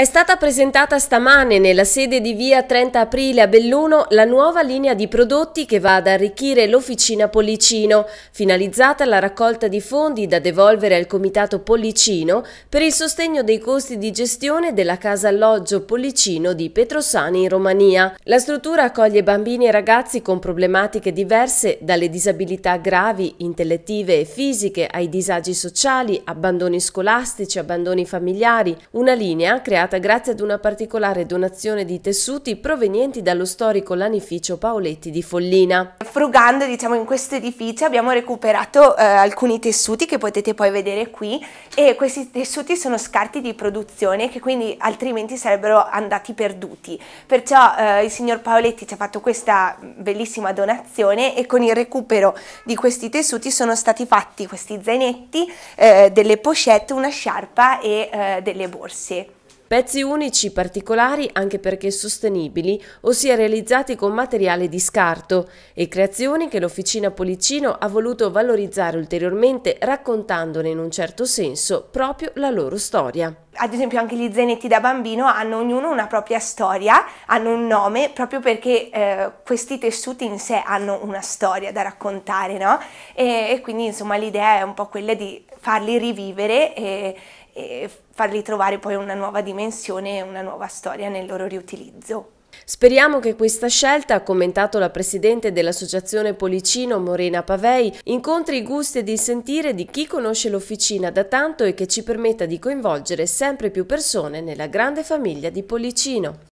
È stata presentata stamane nella sede di via 30 aprile a Belluno la nuova linea di prodotti che va ad arricchire l'officina Pollicino, finalizzata alla raccolta di fondi da devolvere al comitato Pollicino per il sostegno dei costi di gestione della casa alloggio Pollicino di Petrosani in Romania. La struttura accoglie bambini e ragazzi con problematiche diverse dalle disabilità gravi, intellettive e fisiche ai disagi sociali, abbandoni scolastici, abbandoni familiari, una linea creata realizzata grazie ad una particolare donazione di tessuti provenienti dallo storico lanificio Paoletti di Follina. Frugando diciamo, in questo edificio abbiamo recuperato eh, alcuni tessuti che potete poi vedere qui e questi tessuti sono scarti di produzione che quindi altrimenti sarebbero andati perduti. Perciò eh, il signor Paoletti ci ha fatto questa bellissima donazione e con il recupero di questi tessuti sono stati fatti questi zainetti, eh, delle pochette, una sciarpa e eh, delle borse. Pezzi unici particolari anche perché sostenibili, ossia realizzati con materiale di scarto e creazioni che l'Officina Policino ha voluto valorizzare ulteriormente raccontandone in un certo senso proprio la loro storia ad esempio anche gli zainetti da bambino hanno ognuno una propria storia, hanno un nome, proprio perché eh, questi tessuti in sé hanno una storia da raccontare, no? E, e quindi insomma l'idea è un po' quella di farli rivivere e, e farli trovare poi una nuova dimensione e una nuova storia nel loro riutilizzo. Speriamo che questa scelta, ha commentato la presidente dell'associazione Policino Morena Pavei, incontri i gusti ed il sentire di chi conosce l'officina da tanto e che ci permetta di coinvolgere sempre più persone nella grande famiglia di Policino.